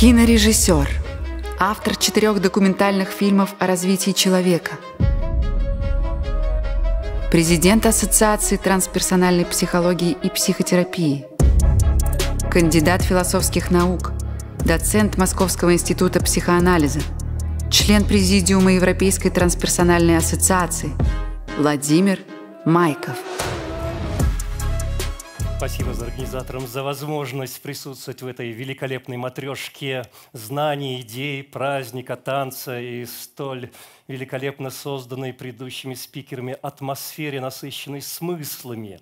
Кинорежиссер, автор четырех документальных фильмов о развитии человека, президент Ассоциации трансперсональной психологии и психотерапии, кандидат философских наук, доцент Московского института психоанализа, член Президиума Европейской трансперсональной ассоциации Владимир Майков. Спасибо за организаторам за возможность присутствовать в этой великолепной матрешке знаний, идей, праздника, танца и столь великолепно созданной предыдущими спикерами атмосфере, насыщенной смыслами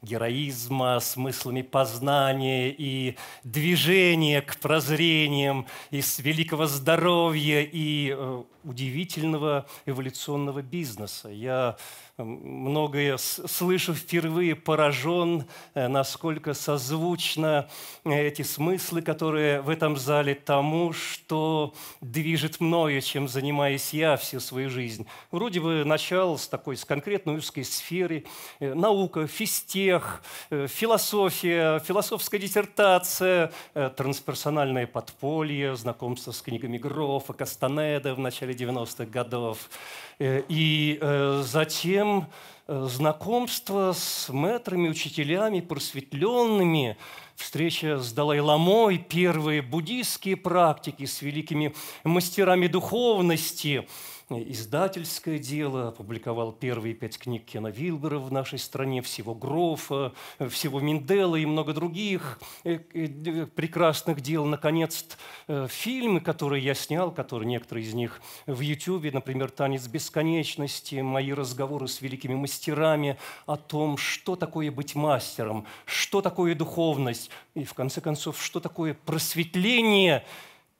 героизма, смыслами познания и движения к прозрениям, из великого здоровья и э, удивительного эволюционного бизнеса. Я многое слышу впервые, поражен, э, насколько созвучно э, эти смыслы, которые в этом зале тому, что движет мною, чем занимаюсь я всю свою жизнь. Вроде бы начал с такой с конкретной узкой сферы. Э, наука, физтех, философия, философская диссертация, трансперсональное подполье, знакомство с книгами Грофа, Кастанеда в начале 90-х годов. Э, и э, затем э, знакомство с мэтрами, учителями, просветленными, встреча с Далай-Ламой, первые буддийские практики с великими мастерами духовности – издательское дело, опубликовал первые пять книг Кена Вилбера в нашей стране, всего Грофа, всего Миндела и много других э, э, прекрасных дел. Наконец, э, фильмы, которые я снял, которые некоторые из них в Ютьюбе, например, «Танец бесконечности», мои разговоры с великими мастерами о том, что такое быть мастером, что такое духовность и, в конце концов, что такое просветление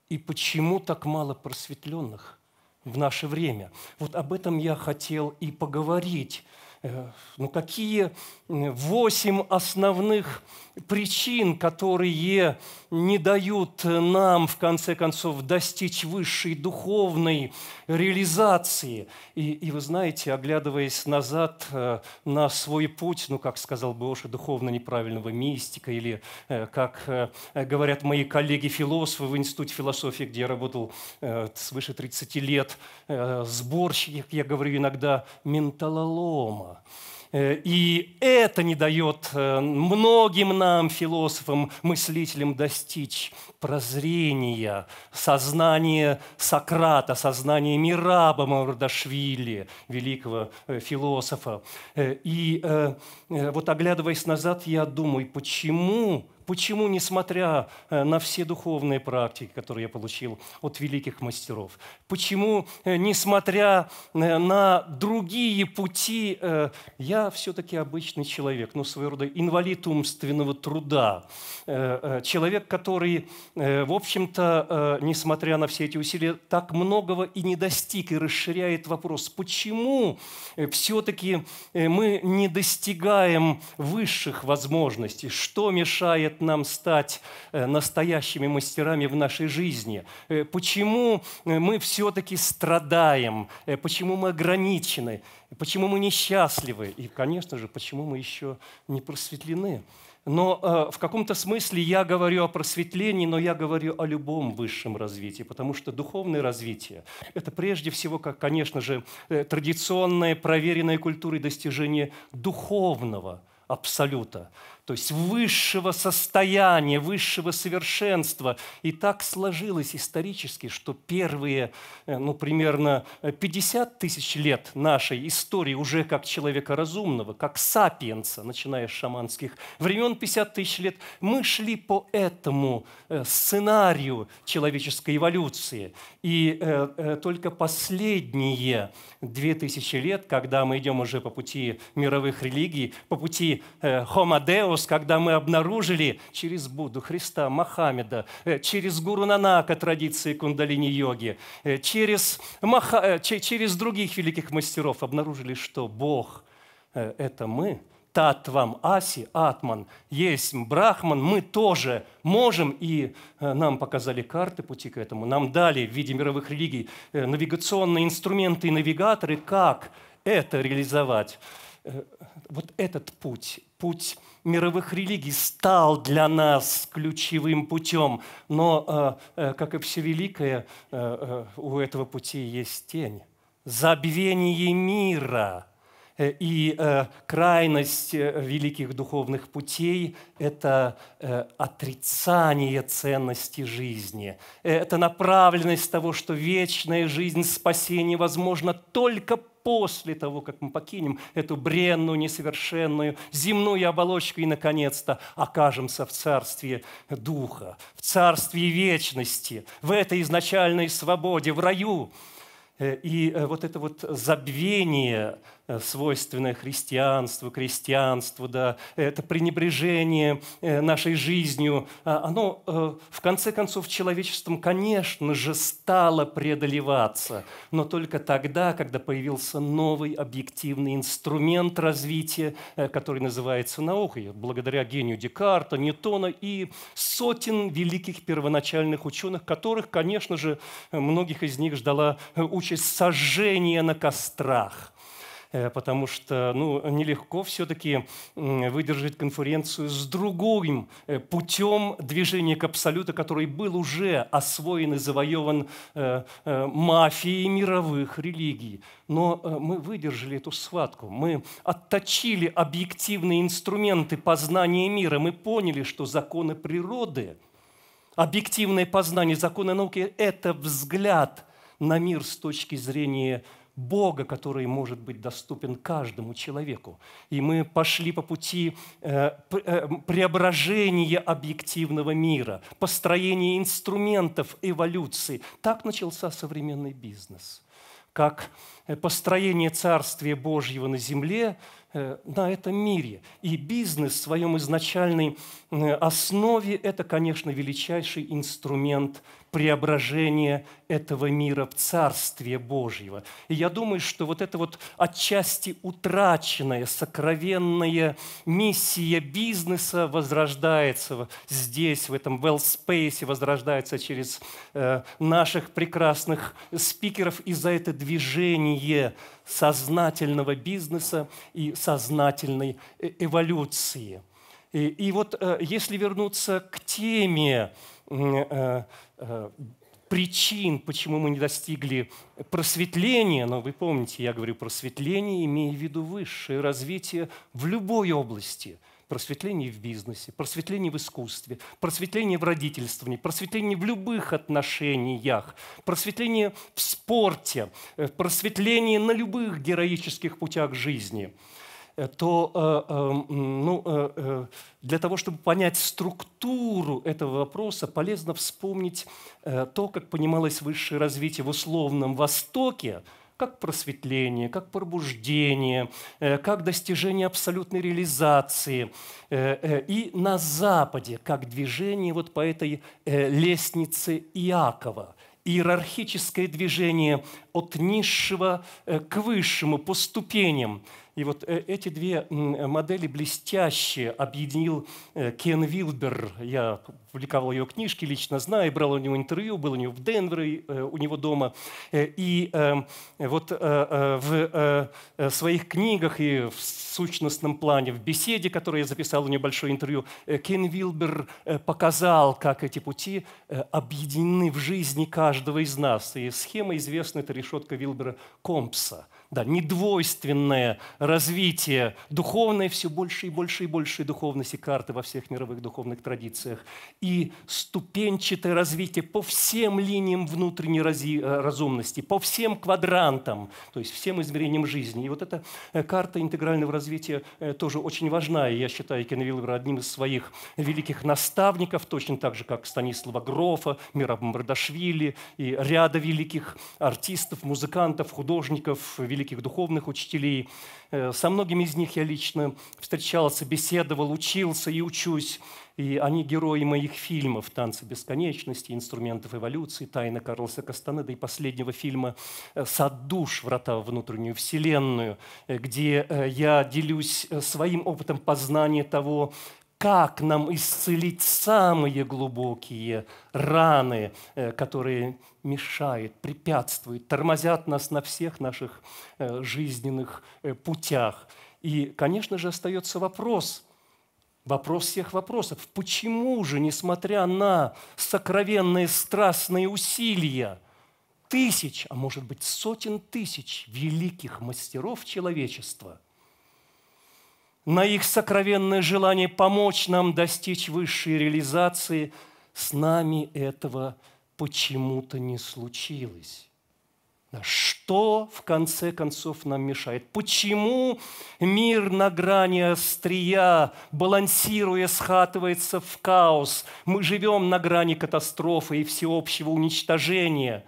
и почему так мало просветленных в наше время. Вот об этом я хотел и поговорить. Э, ну, какие восемь основных причин, которые не дают нам, в конце концов, достичь высшей духовной реализации. И, и вы знаете, оглядываясь назад э, на свой путь, ну, как сказал бы Оша, духовно неправильного мистика, или, э, как э, говорят мои коллеги-философы в Институте философии, где я работал свыше 30 лет, сборщик, я говорю иногда, менталолома Э, и это не дает э, многим нам, философам, мыслителям, достичь прозрения, сознания Сократа, сознания Мираба Мардашвили, великого э, философа. И вот оглядываясь назад, я думаю, почему Почему, несмотря э, на все духовные практики, которые я получил от великих мастеров, почему, э, несмотря э, на другие пути, я все-таки обычный человек, но ну, своего рода инвалид умственного труда, человек, который, в общем-то, несмотря на все эти усилия, так многого и не достиг, и расширяет вопрос, почему все-таки мы не достигаем высших возможностей, что мешает нам стать э, настоящими мастерами в нашей жизни? Э, почему э, мы все-таки страдаем? Почему мы ограничены? Почему мы несчастливы? И, конечно же, почему мы еще не просветлены? Но э, в каком-то смысле я говорю о просветлении, но я говорю о любом высшем развитии, потому что духовное развитие – это прежде всего, как, конечно же, традиционная проверенная культура и достижение духовного абсолюта то есть высшего состояния, высшего совершенства. И так сложилось исторически, что первые, э, ну, примерно 50 э, тысяч лет нашей истории уже как человека разумного, как сапиенса, начиная с шаманских времен 50 тысяч лет, мы шли по этому э, сценарию человеческой эволюции. И только последние 2000 лет, когда мы идем уже по пути мировых религий, по пути Homo Deus, вопрос, когда мы обнаружили через Будду, Христа, Мохаммеда, э, через Гуру Нанака традиции кундалини-йоги, э, через, Маха... Э, через других великих мастеров обнаружили, что Бог – это мы, Тат вам, Аси, Атман, есть Брахман, мы тоже можем, и нам показали карты пути к этому, нам дали в виде мировых религий навигационные инструменты и навигаторы, как это реализовать. Вот этот путь, путь мировых религий стал для нас ключевым путем. Но, э, э, как и все великое, э, у этого пути есть тень. Забвение мира – Э, и э, крайность э, великих духовных путей – это отрицание ценности жизни. Это направленность того, что вечная жизнь, спасение возможно только после того, как мы покинем эту бренную, несовершенную земную оболочку и, наконец-то, окажемся в Царстве Духа, в Царстве Вечности, в этой изначальной свободе, в раю. И вот это вот забвение – Э, свойственное христианству, крестьянству, да, это пренебрежение э, нашей жизнью, а, оно э, в конце концов человечеством, конечно же, стало преодолеваться, но только тогда, когда появился новый объективный инструмент развития, который называется наукой, благодаря гению Декарта, Ньютона и сотен великих первоначальных ученых, которых, конечно же, многих из них ждала участь сожжения на кострах – Э, потому что ну, нелегко все-таки выдержать конференцию с другим э, путем движения к абсолюту, который был уже освоен и завоеван э, мафией мировых религий. Но мы выдержали эту схватку, мы отточили объективные инструменты познания мира, мы поняли, что законы природы – объективное познание законы науки – это взгляд на мир с точки зрения Бога, который может быть доступен каждому человеку. И мы пошли по пути э, э, преображения объективного мира, построения инструментов эволюции. Так начался современный бизнес. Как э, построение Царствия Божьего на земле, на этом мире. И бизнес в своем изначальной основе – это, конечно, величайший инструмент преображение этого мира в Царствие Божьего. И я думаю, что вот эта вот отчасти утраченная, сокровенная миссия бизнеса возрождается здесь, в этом Wellspace, возрождается через э, наших прекрасных спикеров. И за это движение сознательного бизнеса и сознательной э, эволюции. И, и вот э, если вернуться к теме Э, э, причин, почему мы не достигли просветления, но вы помните, я говорю просветление, имея в виду высшее развитие в любой области. Просветление в бизнесе, просветление в искусстве, просветление в родительстве, просветление в любых отношениях, просветление в спорте, э, просветление на любых героических путях жизни – Э, то э, э, ну, для того, чтобы понять структуру этого вопроса, полезно вспомнить то, как понималось высшее развитие в условном Востоке, как просветление, как пробуждение, как достижение абсолютной реализации, и на Западе, как движение вот по этой лестнице Иакова – иерархическое движение от низшего к высшему по ступеням, и вот э, эти две э, модели блестяще объединил э, Кен Вилбер. Я публиковал ее книжки, лично знаю, брал у него интервью, был у него в Денвере, у него дома. И вот в своих книгах и в сущностном плане, в беседе, которую я записал, у него большое интервью, Кен Вилбер показал, как эти пути объединены в жизни каждого из нас. И схема известна, это решетка Вилбера Компса – да, недвойственное развитие духовной, все больше и больше и больше духовности карты во всех мировых духовных традициях, и ступенчатое развитие по всем линиям внутренней э, разумности, по всем квадрантам, то есть всем измерениям жизни. И вот эта э, карта интегрального развития э, тоже очень важна, и я считаю Кенвиллера одним из своих великих наставников, точно так же, как Станислава Грофа, Мира Мардашвили и ряда великих артистов, музыкантов, художников, великих великих духовных учителей. Э, со многими из них я лично встречался, беседовал, учился и учусь. И они герои моих фильмов «Танцы бесконечности», «Инструментов эволюции», «Тайна Карлоса Кастанеда» и последнего фильма «Сад душ. Врата в внутреннюю вселенную», э, где э, я делюсь своим опытом познания того, как нам исцелить самые глубокие раны, э, которые мешают, препятствуют, тормозят нас на всех наших э, жизненных э, путях. И, конечно же, остается вопрос, вопрос всех вопросов, почему же, несмотря на сокровенные страстные усилия, тысяч, а может быть сотен тысяч великих мастеров человечества – на их сокровенное желание помочь нам достичь высшей реализации, с нами этого почему-то не случилось. Что в конце концов нам мешает? Почему мир на грани острия, балансируя, схатывается в хаос? Мы живем на грани катастрофы и всеобщего уничтожения.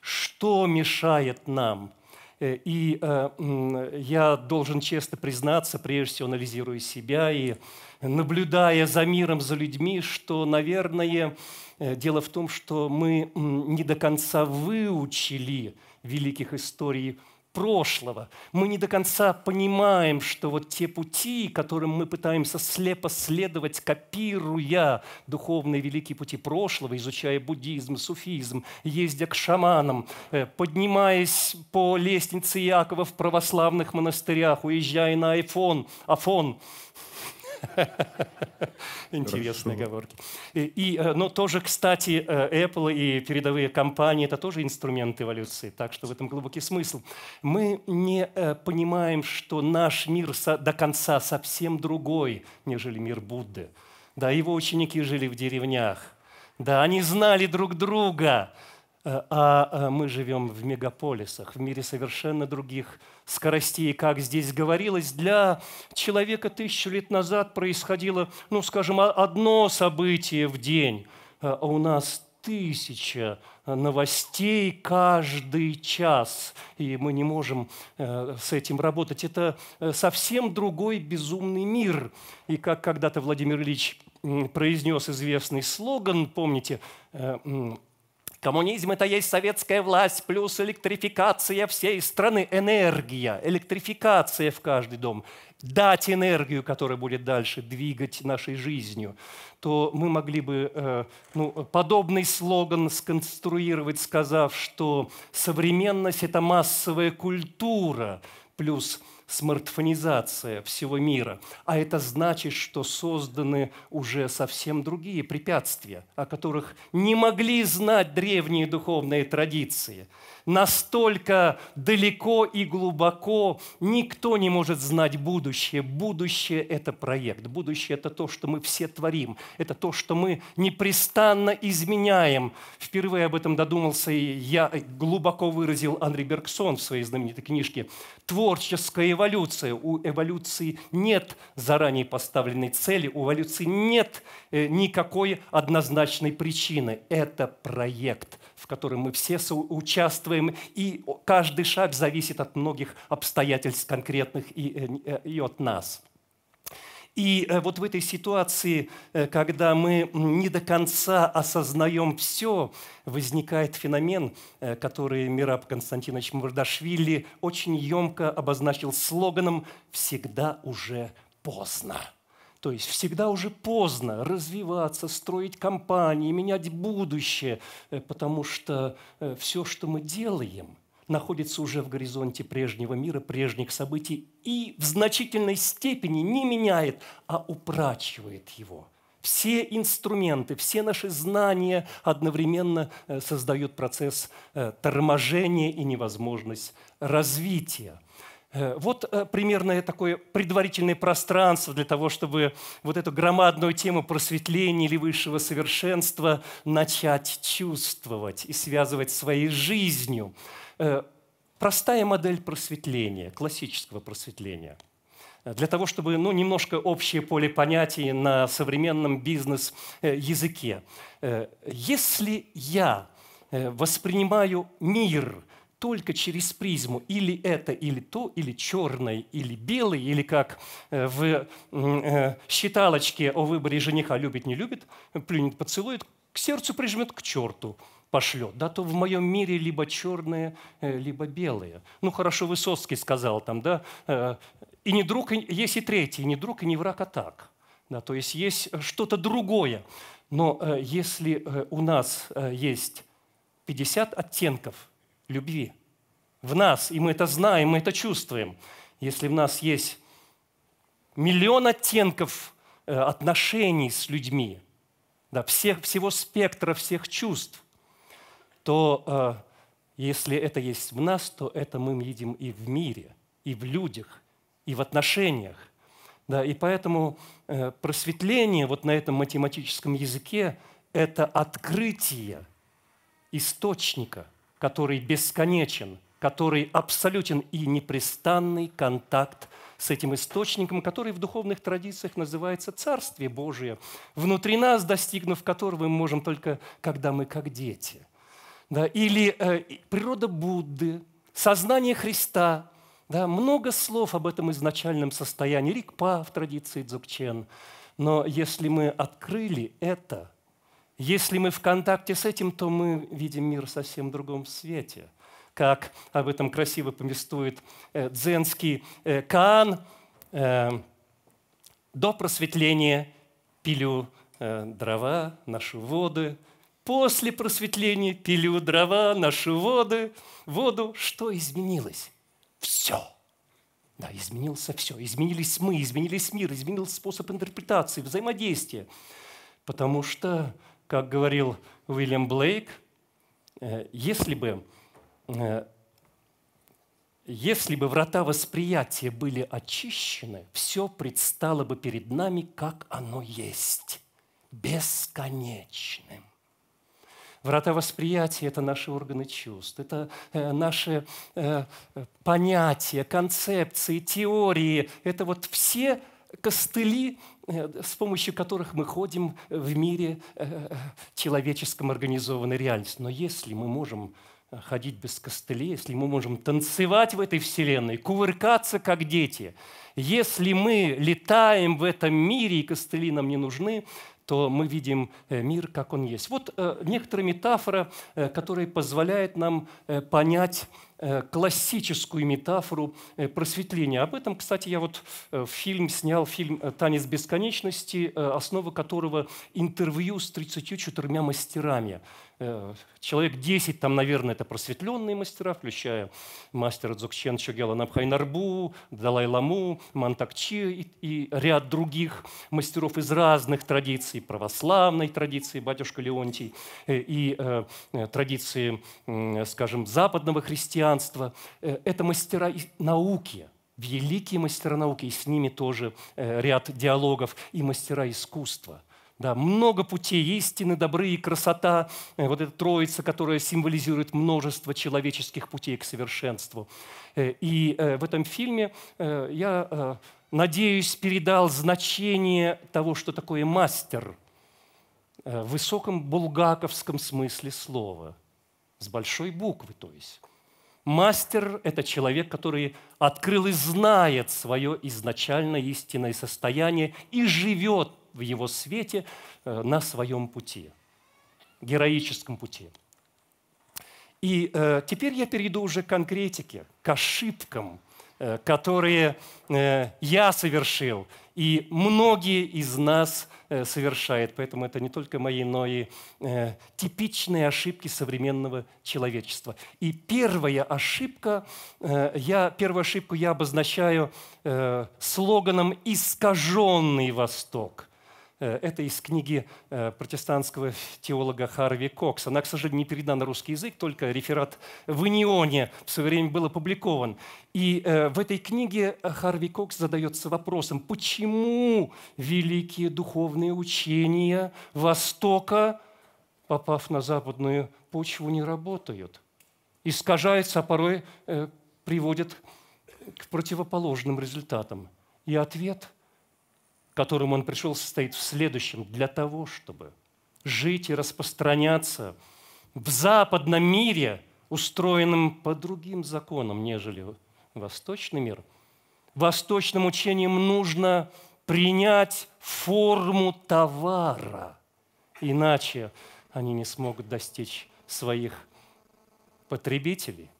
Что мешает нам – Э, и э, я должен честно признаться, прежде всего анализируя себя и наблюдая за миром, за людьми, что, наверное, э, дело в том, что мы не до конца выучили великих историй прошлого. Мы не до конца понимаем, что вот те пути, которым мы пытаемся слепо следовать, копируя духовные великие пути прошлого, изучая буддизм, суфизм, ездя к шаманам, э, поднимаясь по лестнице Иакова в православных монастырях, уезжая на айфон, афон, Интересные оговорки. Э, и, э, но тоже, кстати, э, Apple и передовые компании – это тоже инструмент эволюции, так что в этом глубокий смысл. Мы не понимаем, что наш мир до конца совсем другой, нежели мир Будды. Да, его ученики жили в деревнях, да, они знали друг друга, а мы живем в мегаполисах, в мире совершенно других скоростей, как здесь говорилось, для человека тысячу лет назад происходило, ну, скажем, одно событие в день, а, а у нас тысяча а, новостей каждый час, и мы не можем э, с этим работать. Это э, совсем другой безумный мир. И как когда-то Владимир Ильич произнес известный слоган, помните, э, Коммунизм – это есть советская власть плюс электрификация всей страны, энергия, электрификация в каждый дом, дать энергию, которая будет дальше двигать нашей жизнью, то мы могли бы э, ну, подобный слоган сконструировать, сказав, что современность – это массовая культура плюс смартфонизация всего мира. А это значит, что созданы уже совсем другие препятствия, о которых не могли знать древние духовные традиции. Настолько далеко и глубоко никто не может знать будущее. Будущее – это проект. Будущее – это то, что мы все творим. Это то, что мы непрестанно изменяем. Впервые об этом додумался и я глубоко выразил Андрей Бергсон в своей знаменитой книжке. Творческая эволюция. У эволюции нет заранее поставленной цели, у эволюции нет э, никакой однозначной причины. Это проект – в котором мы все участвуем, и каждый шаг зависит от многих обстоятельств конкретных и, э, э, и от нас. И э, вот в этой ситуации, когда мы не до конца осознаем все, возникает феномен, который Мираб Константинович Мурдашвили очень емко обозначил слоганом «всегда уже поздно». То есть всегда уже поздно развиваться, строить компании, менять будущее, э, потому что э, все, что мы делаем, находится уже в горизонте прежнего мира, прежних событий и в значительной степени не меняет, а утрачивает его. Все инструменты, все наши знания одновременно э, создают процесс торможения и невозможность развития – Э, вот э, примерное такое предварительное пространство для того, чтобы вот эту громадную тему просветления или высшего совершенства начать чувствовать и связывать своей жизнью. Э, простая модель просветления, классического просветления – для того, чтобы ну, немножко общее поле понятий на современном бизнес-языке. Если я воспринимаю мир только через призму или это, или то, или черный, или белый, или как э, в э, считалочке о выборе жениха любит, не любит, плюнет, поцелует, к сердцу прижмет, к черту пошлет, да, то в моем мире либо черные, э, либо белые. Ну, хорошо, Высоцкий сказал там, да, и не друг, и, есть и третий, и не друг, и не враг, а так. Да, то есть есть что-то другое. Но если у нас есть 50 оттенков – любви в нас, и мы это знаем, мы это чувствуем. Если в нас есть миллион оттенков э, отношений с людьми, да, всех, всего спектра, всех чувств, то э, если это есть в нас, то это мы видим и в мире, и в людях, и в отношениях. Да, и поэтому э, просветление вот на этом математическом языке – это открытие источника – который бесконечен, который абсолютен и непрестанный контакт с этим источником, который в духовных традициях называется Царствие Божие, внутри нас, достигнув которого мы можем только, когда мы как дети. Да, или э, природа Будды, сознание Христа, да, много слов об этом изначальном состоянии, рикпа в традиции дзукчен. Но если мы открыли это, если мы в контакте с этим, то мы видим мир в совсем другом свете. Как об этом красиво поместует э, дзенский э, Каан, э, до просветления пилю дрова, наши воды, после просветления пилю дрова, наши воды, воду. Что изменилось? Все. Да, изменился все. Изменились мы, изменились мир, изменился способ интерпретации, взаимодействия. Потому что как говорил Уильям Блейк, э, если бы, э, если бы врата восприятия были очищены, все предстало бы перед нами, как оно есть, бесконечным. Врата восприятия – это наши органы чувств, это э, наши э, понятия, концепции, теории. Это вот все костыли – Э, с помощью которых мы ходим э, в мире э, человеческом организованной реальности. Но если мы можем ходить без костылей, если мы можем танцевать в этой вселенной, кувыркаться, как дети, если мы летаем в этом мире, и костыли нам не нужны, то мы видим мир, как он есть. Вот некоторая метафора, которая позволяет нам понять Э, классическую метафору э, просветления. Об этом, кстати, я вот э, фильм снял, фильм «Танец бесконечности», основа которого интервью с 34 мастерами. Человек 10 там, наверное, это просветленные мастера, включая мастера Дзукчен Чугела Намхайнарбу, Далай-Ламу, Мантакчи и, и ряд других мастеров из разных традиций, православной традиции, батюшка Леонтий, и, э, традиции, скажем, западного христиан христианство. Э, это мастера науки, великие мастера науки, и с ними тоже э, ряд диалогов, и мастера искусства – да, много путей истины, добры и красота. Э, вот эта троица, которая символизирует множество человеческих путей к совершенству. И в этом фильме я, надеюсь, передал значение того, что такое мастер в высоком булгаковском смысле слова. С большой буквы, то есть. Мастер – это человек, который открыл и знает свое изначально истинное состояние и живет в его свете э, на своем пути, героическом пути. И э, теперь я перейду уже к конкретике, к ошибкам – Э, которые э, я совершил, и многие из нас э, совершает, Поэтому это не только мои, но и типичные ошибки современного человечества. И первая ошибка, я, первую ошибку я обозначаю слоганом «искаженный Восток». Э, это из книги э, протестантского теолога Харви Кокса. Она, к сожалению, не передана на русский язык, только реферат в Инионе в свое время был опубликован. И э, в этой книге Харви Кокс задается вопросом, почему великие духовные учения Востока, попав на западную почву, не работают? Искажаются, а порой приводят к противоположным результатам. И ответ – которым он пришел, состоит в следующем. Для того, чтобы жить и распространяться в западном мире, устроенном по другим законам, нежели восточный мир, восточным учением нужно принять форму товара, иначе они не смогут достичь своих потребителей.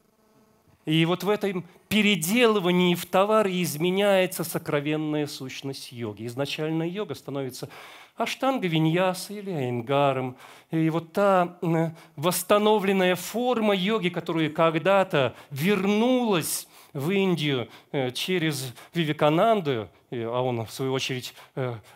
И вот в этом переделывании в товар изменяется сокровенная сущность йоги. Изначально йога становится аштанга виньяса или айнгаром. И вот та э, восстановленная форма йоги, которая когда-то вернулась в Индию э, через Вивикананду, э, а он, в свою очередь,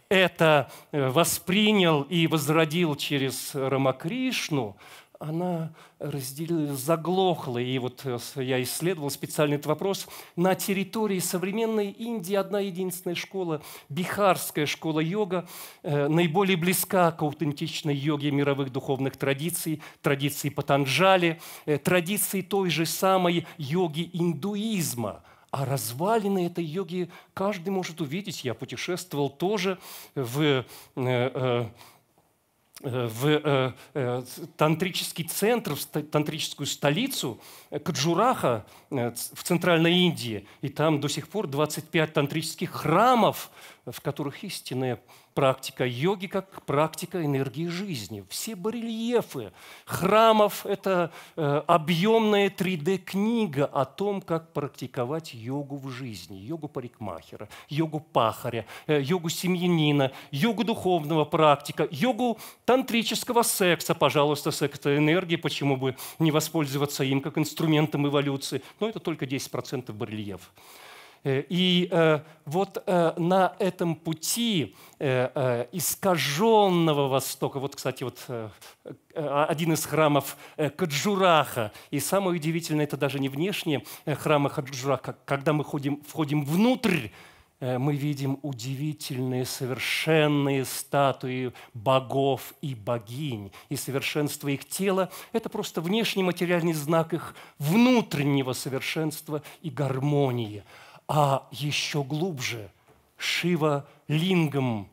это воспринял и возродил через Рамакришну, она разделила, заглохла. И вот э, я исследовал специально этот вопрос. На территории современной Индии одна единственная школа, Бихарская школа йога, э, наиболее близка к аутентичной йоге мировых духовных традиций, традиции Патанджали, э, традиции той же самой йоги индуизма – а развалины этой йоги каждый может увидеть. Я путешествовал тоже в в э, э, тантрический центр, в тантрическую столицу э, Каджураха в Центральной Индии. И там до сих пор 25 тантрических храмов в которых истинная практика йоги как практика энергии жизни. Все барельефы храмов – это э, объемная 3D-книга о том, как практиковать йогу в жизни. Йогу парикмахера, йогу пахаря, э, йогу семьянина, йогу духовного практика, йогу тантрического секса, пожалуйста, секта энергии, почему бы не воспользоваться им как инструментом эволюции. Но это только 10% барельефов Э, и э, вот э, на этом пути искаженного Востока, вот, кстати, вот а, один из храмов Каджураха, и самое удивительное, это даже не внешние храмы Каджураха, когда мы ходим, входим внутрь, мы видим удивительные, совершенные статуи богов и богинь. И совершенство их тела – это просто внешний материальный знак их внутреннего совершенства и гармонии – а еще глубже – Шива Лингам,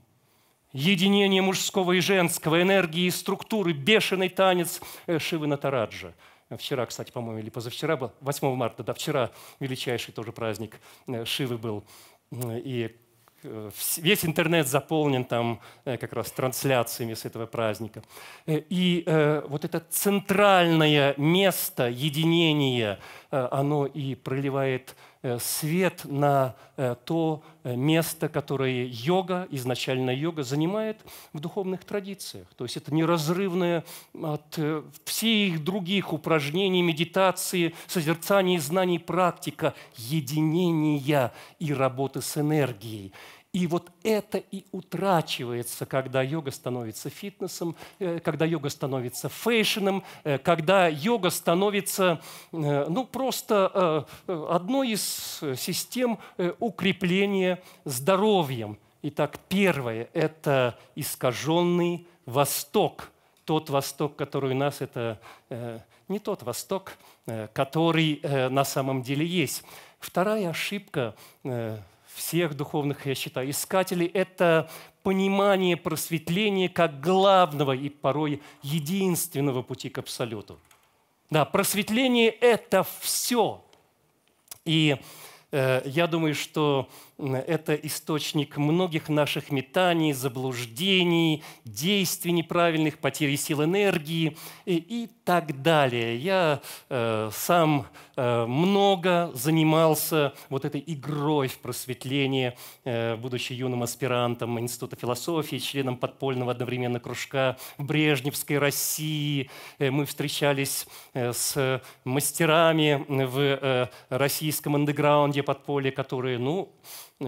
единение мужского и женского, энергии и структуры, бешеный танец э, Шивы Натараджа – Вчера, кстати, по-моему, или позавчера, был 8 марта, да, вчера величайший тоже праздник э, Шивы был. И э, весь интернет заполнен там как раз трансляциями с этого праздника. И вот это центральное место единения, оно и проливает Э, свет на э, то э, место, которое йога, изначально йога, занимает в духовных традициях. То есть это неразрывное от всех других упражнений, медитации, созерцания знаний практика единения и работы с энергией. И вот это и утрачивается, когда йога становится фитнесом, э, когда йога становится фэшном, э, когда йога становится э, ну, просто одной из систем укрепления здоровьем. Итак, первое – это искаженный Восток. Тот Восток, который у нас – это не тот Восток, который на самом деле есть. Вторая ошибка всех духовных, я считаю, искателей – это понимание просветления как главного и порой единственного пути к абсолюту. Да, просветление – это все. И э, я думаю, что это источник многих наших метаний, заблуждений, действий неправильных, потери сил энергии и, и так далее. Я э, сам Э, много занимался вот этой игрой в просветление, э, будучи юным аспирантом Института философии, членом подпольного одновременно кружка в Брежневской России. Э, мы встречались с мастерами в российском андеграунде подполье, которые, ну,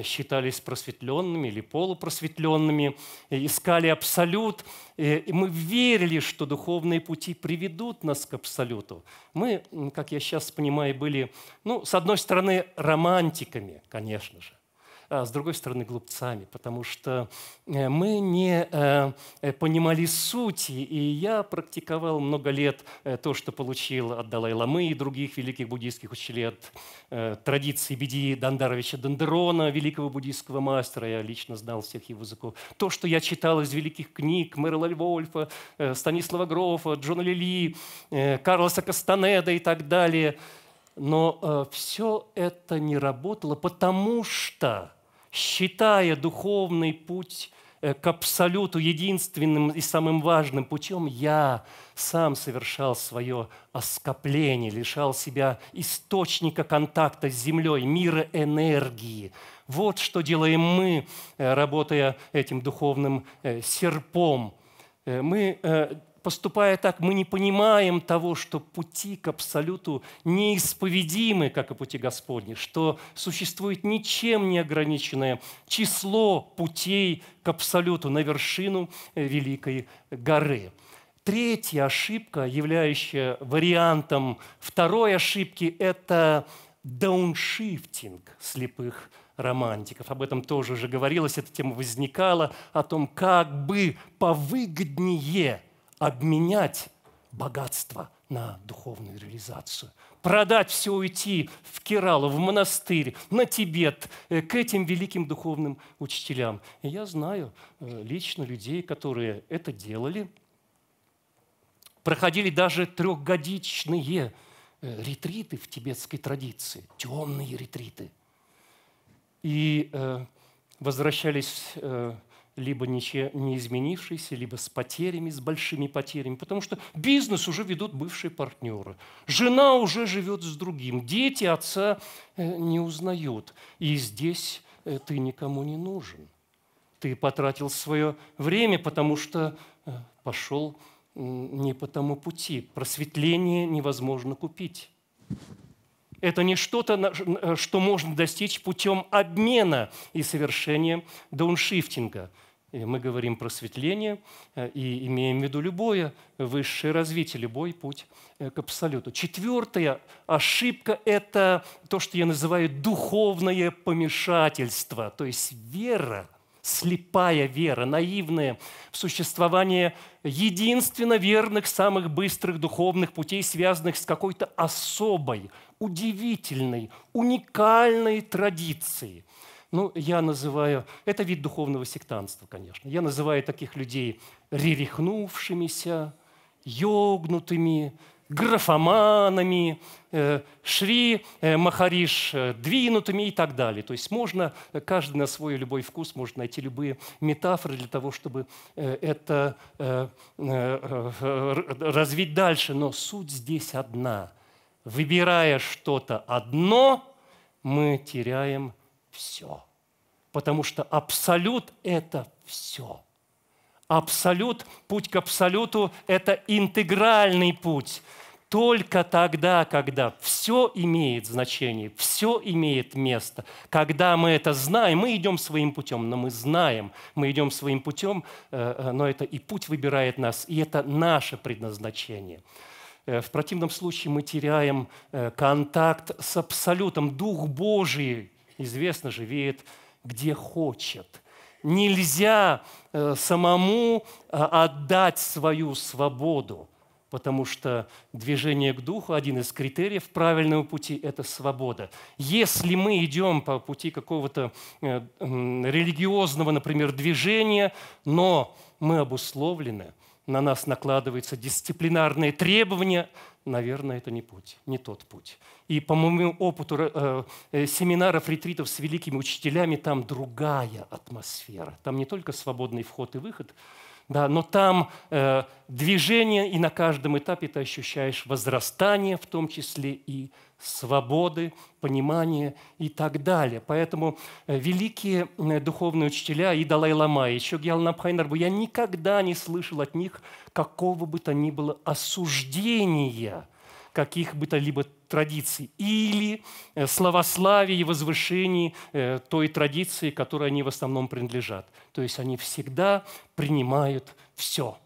считались просветленными или полупросветленными, искали абсолют. И мы верили, что духовные пути приведут нас к абсолюту. Мы, как я сейчас понимаю, мои были, ну, с одной стороны, романтиками, конечно же, а с другой стороны, глупцами, потому что э, мы не э, понимали сути, и я практиковал много лет э, то, что получил от Далай-Ламы и других великих буддийских учителей, традиции Беди Дандаровича Дендерона, великого буддийского мастера, я лично знал всех его языков. То, что я читал из великих книг Мэрла Вольфа, Станислава Грофа, Джона Лили, Карлоса Кастанеда и так далее – но э, все это не работало, потому что, считая духовный путь э, к абсолюту единственным и самым важным путем, я сам совершал свое оскопление, лишал себя источника контакта с землей, мира энергии. Вот что делаем мы, э, работая этим духовным э, серпом э, – мы э, Поступая так, мы не понимаем того, что пути к абсолюту неисповедимы, как и пути Господни, что существует ничем не ограниченное число путей к абсолюту на вершину э, Великой горы. Третья ошибка, являющая вариантом второй ошибки, это дауншифтинг слепых романтиков. Об этом тоже уже говорилось, эта тема возникала, о том, как бы повыгоднее обменять богатство на духовную реализацию. Продать все, уйти в Кирало, в монастырь, на Тибет, э, к этим великим духовным учителям. И я знаю э, лично людей, которые это делали, проходили даже трехгодичные э, ретриты в тибетской традиции, темные ретриты. И возвращались либо ниче, не изменившийся, либо с потерями, с большими потерями, потому что бизнес уже ведут бывшие партнеры. Жена уже живет с другим, дети отца э, не узнают. И здесь э, ты никому не нужен. Ты потратил свое время, потому что э, пошел не по тому пути. Просветление невозможно купить. Это не что-то, что можно достичь путем обмена и совершения дауншифтинга – Э, мы говорим про светление э, и имеем в виду любое высшее развитие, любой путь э, к абсолюту. Четвертая ошибка – это то, что я называю духовное помешательство, то есть вера, слепая вера, наивная в существование единственно верных, самых быстрых духовных путей, связанных с какой-то особой, удивительной, уникальной традицией – ну, я называю, это вид духовного сектанства, конечно. Я называю таких людей рерихнувшимися, йогнутыми, графоманами, э, шри, э, махариш э, двинутыми и так далее. То есть можно, э, каждый на свой любой вкус может найти любые метафоры для того, чтобы э, это э, развить дальше. Но суть здесь одна. Выбирая что-то одно, мы теряем все. Потому что абсолют – это все. Абсолют, путь к абсолюту – это интегральный путь. Только тогда, когда все имеет значение, все имеет место, когда мы это знаем, мы идем своим путем, но мы знаем, мы идем своим путем, э, э, но это и путь выбирает нас, и это наше предназначение. Э, в противном случае мы теряем контакт с Абсолютом. Дух Божий известно, же, живеет где хочет. Нельзя э, самому э, отдать свою свободу, потому что движение к духу, один из критериев правильного пути – это свобода. Если мы идем по пути какого-то э, религиозного, например, движения, но мы обусловлены, на нас накладываются дисциплинарные требования – наверное, это не путь, не тот путь. И по моему опыту э, э, семинаров, ретритов с великими учителями, там другая атмосфера. Там не только свободный вход и выход, да, но там э, движение, и на каждом этапе ты ощущаешь возрастание, в том числе и свободы, понимания и так далее. Поэтому э, великие э, духовные учителя и Далай-Лама, еще Гьялнаб я никогда не слышал от них какого бы то ни было осуждения каких бы то либо традиций или э, славославии и возвышении той традиции, которой они в основном принадлежат. То есть они всегда принимают все –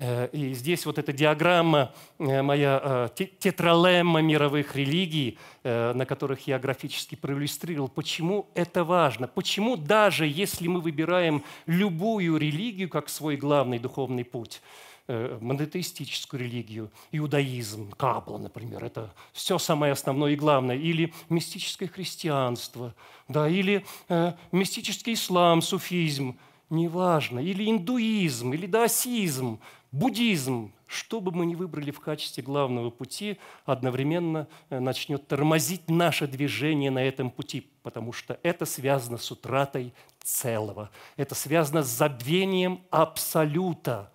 Э, и здесь вот эта диаграмма, э, моя э, тетралемма мировых религий, на которых я графически проиллюстрировал, почему это важно, почему даже если мы выбираем любую религию как свой главный духовный путь, монотеистическую религию, иудаизм, кабла, например, это все самое основное и главное, или мистическое христианство, да, или э, мистический ислам, суфизм – неважно, или индуизм, или даосизм, буддизм, что бы мы ни выбрали в качестве главного пути, одновременно э, начнет тормозить наше движение на этом пути, потому что это связано с утратой целого, это связано с забвением абсолюта.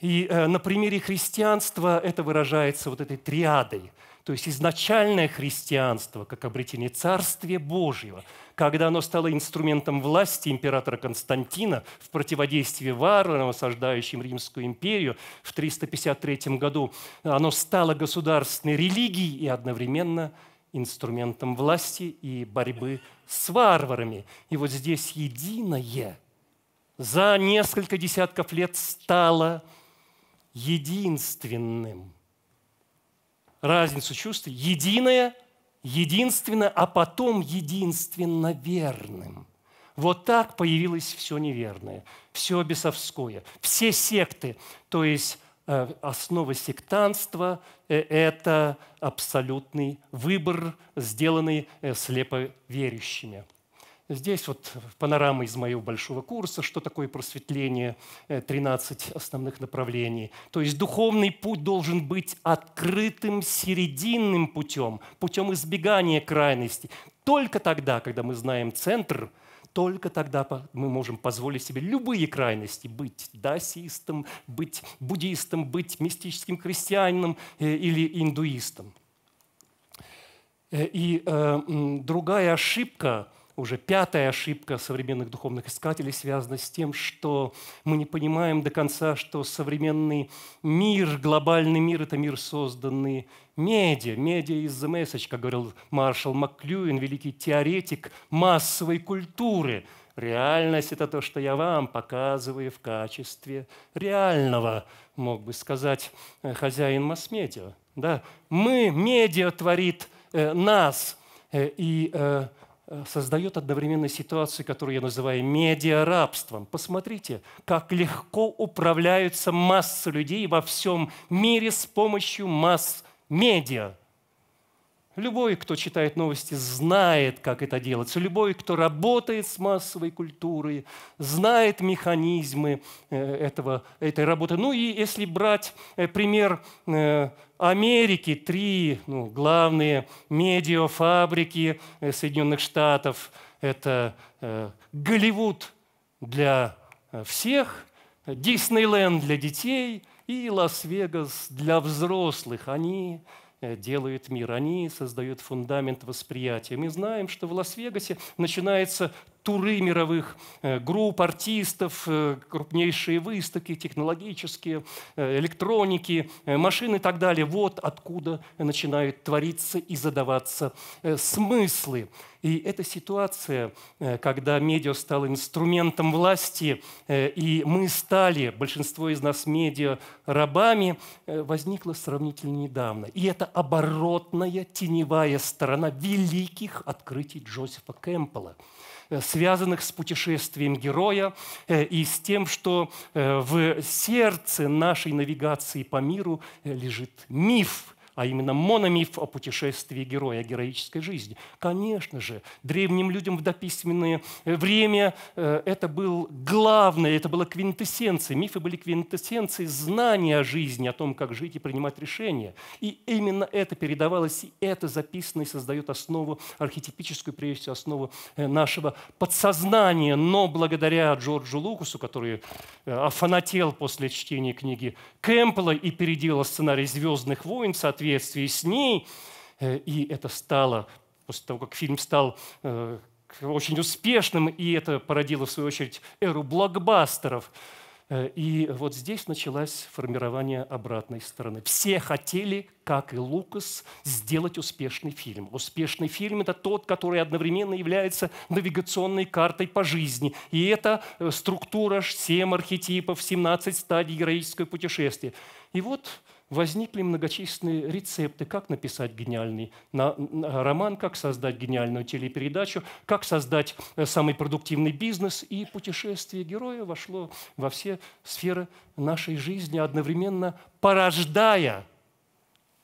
И э, на примере христианства это выражается вот этой триадой – то есть изначальное христианство, как обретение Царствия Божьего, когда оно стало инструментом власти императора Константина в противодействии варварам, осаждающим Римскую империю, в 353 году оно стало государственной религией и одновременно инструментом власти и борьбы с варварами. И вот здесь единое за несколько десятков лет стало единственным – разницу чувств единое, единственное, а потом единственно верным. Вот так появилось все неверное, все бесовское, все секты, то есть э, основа сектанства э, – это абсолютный выбор, сделанный э, слепо верующими. Здесь вот панорама из моего большого курса, что такое просветление, 13 э, основных направлений. То есть духовный путь должен быть открытым серединным путем, путем избегания крайностей. Только тогда, когда мы знаем центр, только тогда мы можем позволить себе любые крайности, быть дасистом, быть буддистом, быть мистическим христианином э, или индуистом. Э, и другая ошибка – уже пятая ошибка современных духовных искателей связана с тем, что мы не понимаем до конца, что современный мир, глобальный мир – это мир, созданный медиа. Медиа из the message, как говорил маршал Макклюин, великий теоретик массовой культуры. Реальность – это то, что я вам показываю в качестве реального, мог бы сказать э, хозяин масс-медиа. Да? Мы, медиа творит э, нас, э, и э, Э, создает одновременно ситуацию, которую я называю медиарабством. Посмотрите, как легко управляются массы людей во всем мире с помощью масс медиа. Любой, кто читает новости, знает, как это делается. Любой, кто работает с массовой культурой, знает механизмы э, этого, этой работы. Ну и если брать э, пример э, Америки, три ну, главные медиафабрики Соединенных Штатов – это Голливуд для всех, Диснейленд для детей – и Лас-Вегас для взрослых. Они Э, делают мир. Они создают фундамент восприятия. Мы знаем, что в Лас-Вегасе начинается туры мировых э, групп, артистов, э, крупнейшие выставки технологические, э, электроники, машины и так далее. Вот откуда начинают твориться и задаваться смыслы. И эта ситуация, когда медиа стало инструментом власти, и мы стали, большинство из нас медиа, рабами, возникла сравнительно недавно. И это оборотная теневая сторона великих открытий Джозефа Кэмпбелла – Э, связанных с путешествием героя э, и с тем, что э, в сердце нашей навигации по миру лежит миф а именно мономиф о путешествии героя, о героической жизни. Конечно же, древним людям в дописьменное э, время э, это был главное, это было квинтэссенция Мифы были квинтэссенцией знания о жизни, о том, как жить и принимать решения. И именно это передавалось, и это записано и создает основу, архетипическую, прежде всего, основу э, нашего подсознания. Но благодаря Джорджу Лукусу который офанател после чтения книги Кэмпбелла и переделал сценарий «Звездных войн», соответственно, соответствии с ней. Э, и это стало, после того, как фильм стал э, очень успешным, и это породило, в свою очередь, эру блокбастеров. Э, и вот здесь началось формирование обратной стороны. Все хотели, как и Лукас, сделать успешный фильм. Успешный фильм – это тот, который одновременно является навигационной картой по жизни. И это структура 7 архетипов, 17 стадий героического путешествия. И вот возникли многочисленные рецепты, как написать гениальный роман, как создать гениальную телепередачу, как создать э, самый продуктивный бизнес. И путешествие героя вошло во все сферы нашей жизни, одновременно порождая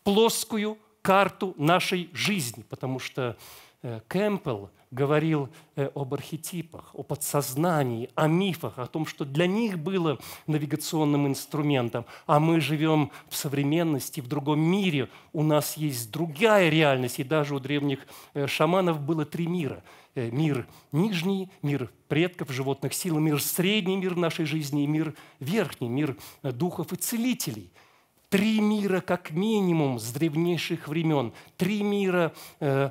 плоскую карту нашей жизни, потому что Э, Кэмпбелл говорил э, об архетипах, о подсознании, о мифах, о том, что для них было навигационным инструментом, а мы живем в современности, в другом мире, у нас есть другая реальность, и даже у древних э, шаманов было три мира. Мир нижний, мир предков, животных сил, мир средний, мир нашей жизни, и мир верхний, мир духов и целителей – Три мира как минимум с древнейших времен. Три мира э, э,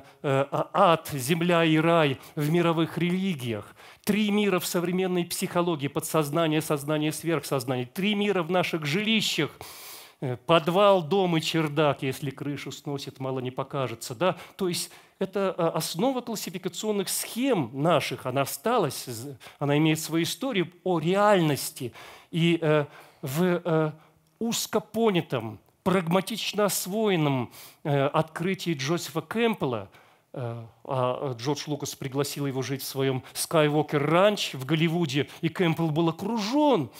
а, ад, земля и рай в мировых религиях. Три мира в современной психологии, подсознание, сознание, сверхсознание. Три мира в наших жилищах. Э, подвал, дом и чердак, если крышу сносит, мало не покажется. Да? То есть это э, основа классификационных схем наших, она осталась, она имеет свою историю о реальности. И э, в э, Узкопонятом, понятом, прагматично освоенном э, открытии Джозефа Кэмпбелла, э, а Джордж Лукас пригласил его жить в своем Skywalker Ранч в Голливуде, и Кэмпбелл был окружен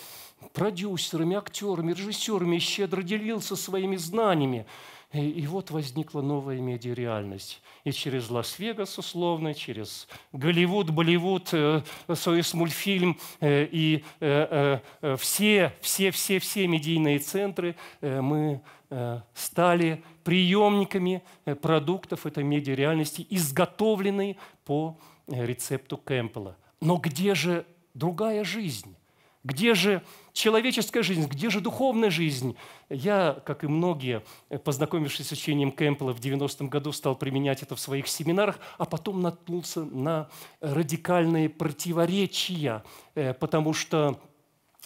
продюсерами, актерами, режиссерами и щедро делился своими знаниями – и, и вот возникла новая медиа реальность. И через Лас-Вегас, условно, через Голливуд, Болливуд, э, Союз мультфильм э, и э, э, э все, все, все, все медийные центры э, мы э, стали приемниками э, продуктов этой медиа реальности, изготовленной по э, рецепту Кэмпбелла. Но где же другая жизнь? Где же человеческая жизнь, где же духовная жизнь? Я, как и многие, э, познакомившись с учением Кэмпбелла в 90-м году, стал применять это в своих семинарах, а потом наткнулся на э, радикальные противоречия, э, потому что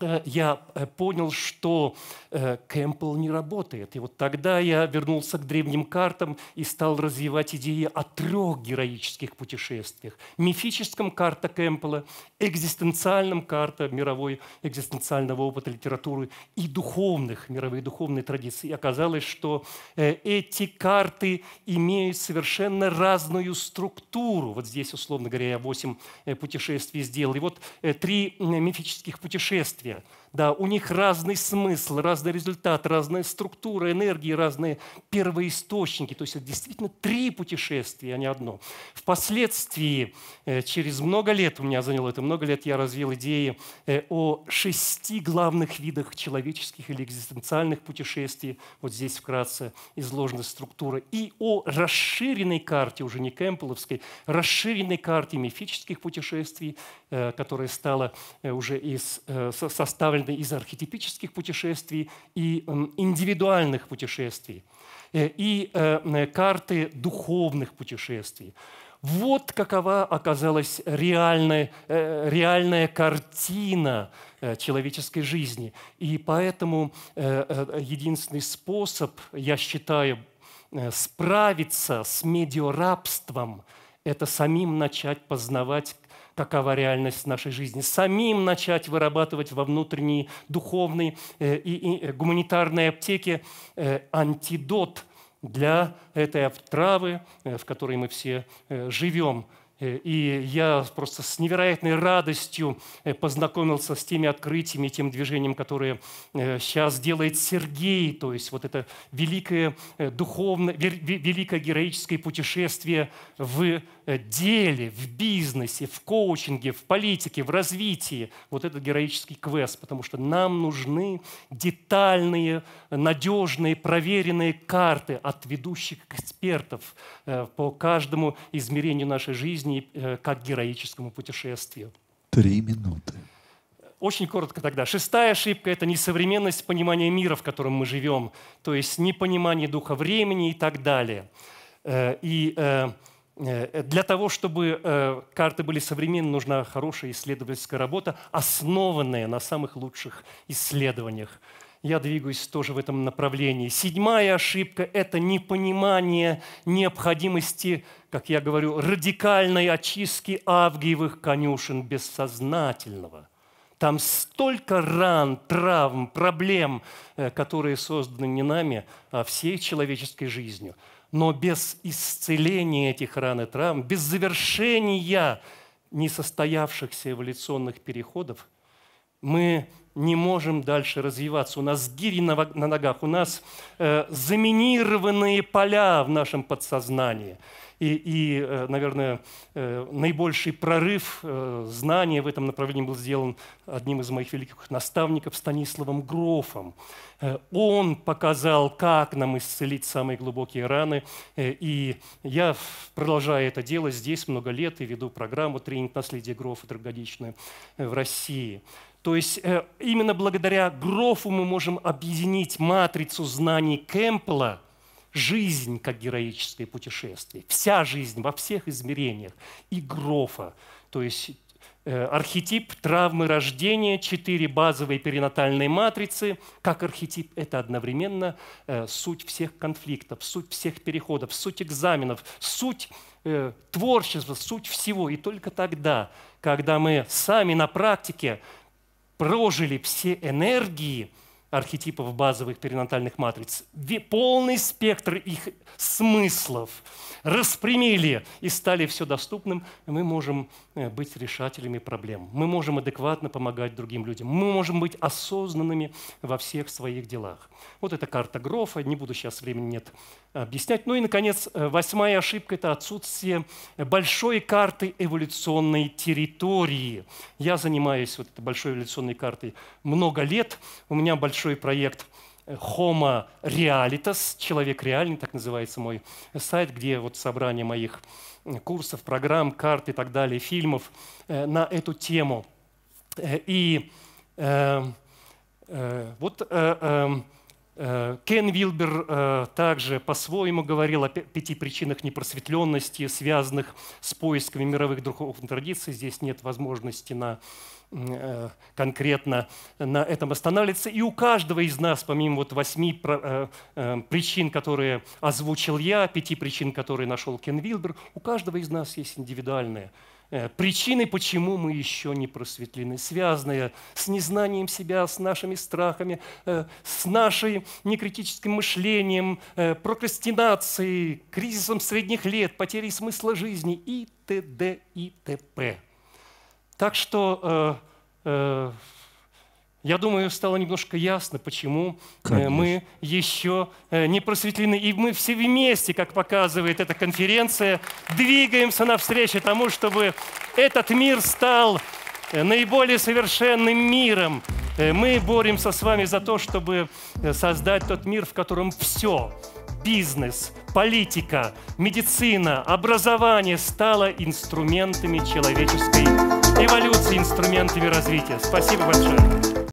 Э, я э, понял, что э, Кэмпбелл не работает. И вот тогда я вернулся к древним картам и стал развивать идеи о трех героических путешествиях. Мифическом карта Кэмпбелла, экзистенциальном карта мировой экзистенциального опыта литературы и духовных, мировые духовные традиции. И оказалось, что эти карты имеют совершенно разную структуру. Вот здесь, условно говоря, я восемь путешествий сделал. И вот три мифических путешествия bien. Да, у них разный смысл, разный результат, разная структура энергии, разные первоисточники. То есть это действительно три путешествия, а не одно. Впоследствии, э, через много лет, у меня заняло это много лет, я развил идеи э, о шести главных видах человеческих или экзистенциальных путешествий. Вот здесь вкратце изложена структура. И о расширенной карте, уже не Кэмпеловской, расширенной карте мифических путешествий, э, которая стала уже из составлена буквально из архетипических путешествий и эм, индивидуальных путешествий, э, и э, э, карты духовных путешествий. Вот какова оказалась реальная, реальная картина человеческой жизни. И поэтому единственный способ, я считаю, справиться с медиорабством, это самим начать познавать такова реальность нашей жизни. Самим начать вырабатывать во внутренней духовной э, и, и э, гуманитарной аптеке э, антидот для этой отравы, в которой мы все живем – Э, и я просто с невероятной радостью э, познакомился с теми открытиями, тем движением, которое сейчас э, делает Сергей. То есть вот это великое духовное, великое героическое путешествие в деле, в бизнесе, в коучинге, в политике, в развитии. Вот этот героический квест, потому что нам нужны детальные, надежные, проверенные карты от ведущих экспертов по каждому измерению нашей жизни жизни э, как героическому путешествию. Три минуты. Очень коротко тогда. Шестая ошибка – это несовременность понимания мира, в котором мы живем, то есть непонимание духа времени и так далее. Э, и э, для того, чтобы карты были современны, нужна хорошая исследовательская работа, основанная на самых лучших исследованиях я двигаюсь тоже в этом направлении. Седьмая ошибка – это непонимание необходимости, как я говорю, радикальной очистки авгиевых конюшен бессознательного. Там столько ран, травм, проблем, э, которые созданы не нами, а всей человеческой жизнью. Но без исцеления этих ран и травм, без завершения несостоявшихся эволюционных переходов, мы не можем дальше развиваться. У нас гири на, ногах, у нас э, заминированные поля в нашем подсознании. И, и э, наверное, э, наибольший прорыв э, знания в этом направлении был сделан одним из моих великих наставников Станиславом Грофом. Э, он показал, как нам исцелить самые глубокие раны. Э, и я продолжаю это дело здесь много лет и веду программу «Тренинг наследия Грофа» трехгодичную в России. То есть э, именно благодаря Грофу мы можем объединить матрицу знаний Кэмпла – жизнь как героическое путешествие, вся жизнь во всех измерениях, и грофа, то есть э, архетип травмы рождения, четыре базовые перинатальные матрицы, как архетип – это одновременно э, суть всех конфликтов, суть всех переходов, суть экзаменов, суть э, творчества, суть всего. И только тогда, когда мы сами на практике прожили все энергии – архетипов базовых перинатальных матриц. Полный спектр их смыслов распрямили и стали все доступным, мы можем э, быть решателями проблем. Мы можем адекватно помогать другим людям. Мы можем быть осознанными во всех своих делах. Вот это карта Грофа, не буду сейчас, времени нет объяснять. Ну и, наконец, э, восьмая ошибка – это отсутствие большой карты эволюционной территории. Я занимаюсь вот этой большой эволюционной картой много лет. У меня большой большой проект э, Homo Realitas, человек реальный, так называется мой сайт, где вот собрание моих курсов, программ, карт и так далее, фильмов э, на эту тему. Э, и э, э, вот э, Кен Вилбер также по-своему говорил о пяти причинах непросветленности, связанных с поисками мировых духовных традиций. Здесь нет возможности на Э, конкретно на этом останавливаться. И у каждого из нас, помимо вот восьми э, э, причин, которые озвучил я, пяти причин, которые нашел Кен Вилбер, у каждого из нас есть индивидуальные причины, почему мы еще не просветлены, связанные с незнанием себя, с нашими страхами, с нашим некритическим мышлением, прокрастинацией, кризисом средних лет, потерей смысла жизни и т.д. и т.п. Так что э, э, я думаю, стало немножко ясно, почему э, Конечно. мы еще э, не просветлены. И мы все вместе, как показывает эта конференция, двигаемся навстречу тому, чтобы этот мир стал э, наиболее совершенным миром. Мы боремся с вами за то, чтобы создать тот мир, в котором все бизнес, политика, медицина, образование стало инструментами человеческой эволюции, инструментами развития. Спасибо большое.